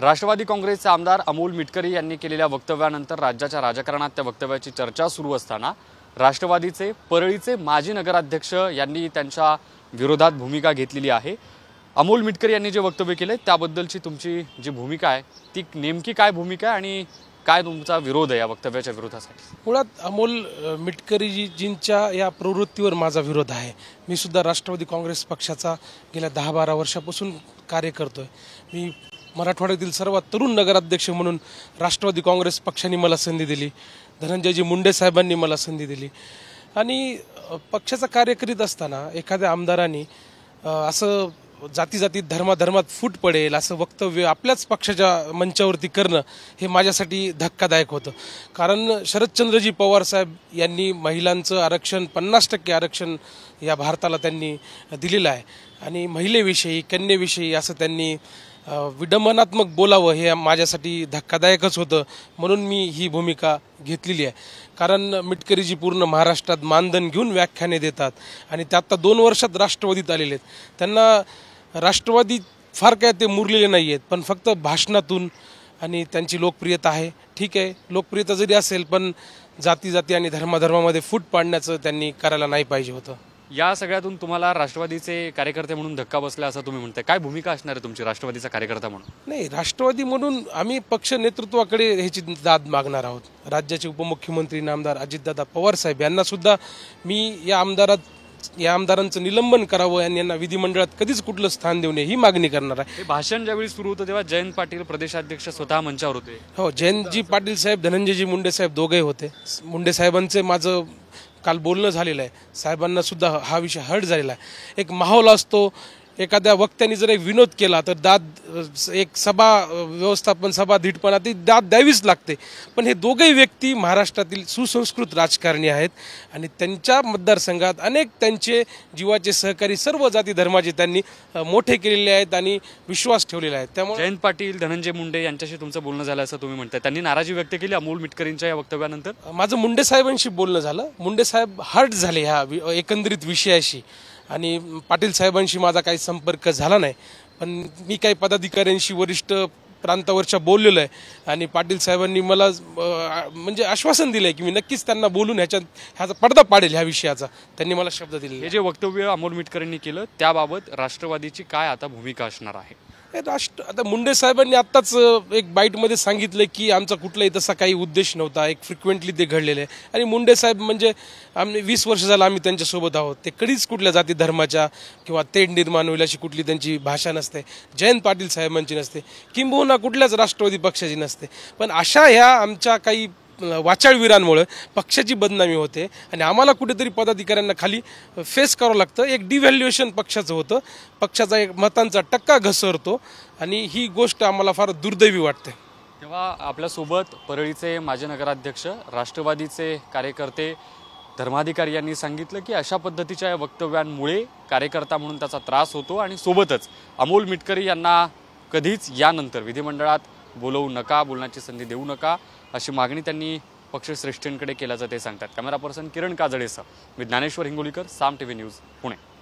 राष्ट्रवादी काँग्रेसचे आमदार अमोल मिटकरी यांनी केलेल्या वक्तव्यानंतर राज्याच्या राजकारणात त्या वक्तव्याची चर्चा सुरू असताना राष्ट्रवादीचे परळीचे माजी नगराध्यक्ष यांनी त्यांच्या विरोधात भूमिका घेतलेली आहे अमोल मिटकरी यांनी जे वक्तव्य केले त्याबद्दलची तुमची जी भूमिका आहे ती नेमकी काय भूमिका आहे आणि काय तुमचा विरोध आहे या वक्तव्याच्या विरोधासाठी मुळात अमोल मिटकरीजींच्या या प्रवृत्तीवर माझा विरोध आहे मी सुद्धा राष्ट्रवादी काँग्रेस पक्षाचा गेल्या दहा बारा वर्षापासून कार्य करतोय मी मराठवाड्यातील सर्वात तरुण नगराध्यक्ष म्हणून राष्ट्रवादी काँग्रेस पक्षाने मला संधी दिली धनंजयजी मुंडे साहेबांनी मला संधी दिली आणि पक्षाचा कार्य करीत असताना एखाद्या आमदारांनी असं जाती जाती धर्माधर्मात फूट पडेल असं वक्तव्य आपल्याच पक्षाच्या मंचावरती करणं हे माझ्यासाठी धक्कादायक होतं कारण शरदचंद्रजी पवार साहेब यांनी महिलांचं आरक्षण पन्नास टक्के आरक्षण या भारताला त्यांनी दिलेलं आहे आणि महिलेविषयी कन्येविषयी असं त्यांनी विडंबनात्मक बोलावं हे माझ्यासाठी धक्कादायकच होतं म्हणून मी ही भूमिका घेतलेली आहे कारण मिटकरीजी पूर्ण महाराष्ट्रात मानधन घेऊन व्याख्याने देतात आणि ते आत्ता दोन वर्षात राष्ट्रवादीत आलेले आहेत त्यांना राष्ट्रवादी फार काय ते मुरलेले नाही आहेत पण फक्त भाषणातून आणि त्यांची लोकप्रियता आहे ठीक आहे लोकप्रियता जरी असेल पण जाती जाती आणि धर्माधर्मामध्ये फूट पाडण्याचं त्यांनी करायला नाही पाहिजे होतं या सगळ्यातून तुम्हाला राष्ट्रवादीचे कार्यकर्ते म्हणून धक्का बसला असं तुम्ही म्हणताय काय भूमिका असणार आहे तुमची राष्ट्रवादीचा कार्यकर्ता म्हणून नाही राष्ट्रवादी म्हणून आम्ही पक्ष नेतृत्वाकडे ह्याची दाद मागणार आहोत राज्याचे उपमुख्यमंत्री नामदार अजितदादा पवार साहेब यांना सुद्धा मी या आमदारात या आमदारांचं निलंबन करावं आणि यांना विधिमंडळात कधीच कुठलं स्थान देऊ नये ही मागणी करणार आहे भाषण ज्यावेळी सुरू होतं तेव्हा जयंत पाटील प्रदेशाध्यक्ष स्वतः मंचावर होते हो जयंतजी पाटील साहेब धनंजयजी मुंडे साहेब दोघे होते मुंडे साहेबांचे माझं काल बोलणं झालेलं आहे साहेबांनासुद्धा हा विषय हर्ट झालेला आहे एक माहोल असतो एखाद्या वक्त्यांनी जर एक विनोद केला तर दाद एक सभा व्यवस्थापन सभा धीटपणा ती दाद द्यावीच लागते पण हे दोघेही व्यक्ती महाराष्ट्रातील सुसंस्कृत राजकारणी आहेत आणि त्यांच्या मतदारसंघात अनेक त्यांचे जीवाचे सहकारी सर्व जाती धर्माचे त्यांनी मोठे केलेले आहेत आणि विश्वास ठेवलेला आहे त्यामुळे जयंत पाटील धनंजय मुंडे यांच्याशी तुमचं बोलणं झालं असं तुम्ही म्हणताय त्यांनी नाराजी व्यक्त केली अमोल मिटकरींच्या या वक्तव्यानंतर माझं मुंडे साहेबांशी बोलणं झालं मुंडे साहेब हर्ट झाले ह्या एकंदरीत विषयाशी आणि पाटील साहेबांशी माझा काही संपर्क झाला नाही पण मी काही पदाधिकाऱ्यांशी वरिष्ठ प्रांतावरच्या बोललेलं आहे आणि पाटील साहेबांनी मला म्हणजे आश्वासन दिलं आहे की मी नक्कीच त्यांना बोलून ह्याच्या ह्याचा पडदा पाडेल ह्या विषयाचा त्यांनी मला शब्द दिले हे जे वक्तव्य अमोल मिटकरांनी केलं त्याबाबत राष्ट्रवादीची काय आता भूमिका असणार आहे राष्ट्र आता मुंडे साहेबांनी आत्ताच एक बाईटमध्ये सांगितलं की आमचा कुठलाही तसा काही उद्देश नव्हता एक फ्रिक्वेंटली ते घडलेले आहे आणि मुंडे साहेब म्हणजे आम्ही वीस वर्ष झालं आम्ही त्यांच्यासोबत आहोत ते कधीच कुठल्या जाती धर्माच्या किंवा तेढ निर्माण होईल अशी कुठली त्यांची भाषा नसते जयंत पाटील साहेबांची नसते किंबहुना कुठल्याच राष्ट्रवादी पक्षाची नसते पण अशा ह्या आमच्या काही वाचाळवीरांमुळं पक्षाची बदनामी होते आणि आम्हाला कुठेतरी पदाधिकाऱ्यांना खाली फेस करावं लागतं एक डिव्हॅल्युएशन पक्षाचं होतं पक्षाचा एक मतांचा टक्का घसरतो आणि ही गोष्ट आम्हाला फार दुर्दैवी वाटते तेव्हा आपल्यासोबत परळीचे माजी नगराध्यक्ष राष्ट्रवादीचे कार्यकर्ते धर्माधिकारी यांनी सांगितलं की अशा पद्धतीच्या या वक्तव्यांमुळे कार्यकर्ता म्हणून त्याचा त्रास होतो आणि सोबतच अमोल मिटकरी यांना कधीच यानंतर विधिमंडळात बोलवू नका बोलण्याची संधी देऊ नका अशी मागणी त्यांनी पक्षश्रेष्ठींकडे केल्याचं ते सांगतात कॅमेरा पर्सन किरण काजळेसह मी Dnyaneshwar Hingolikar Saam T V news Pune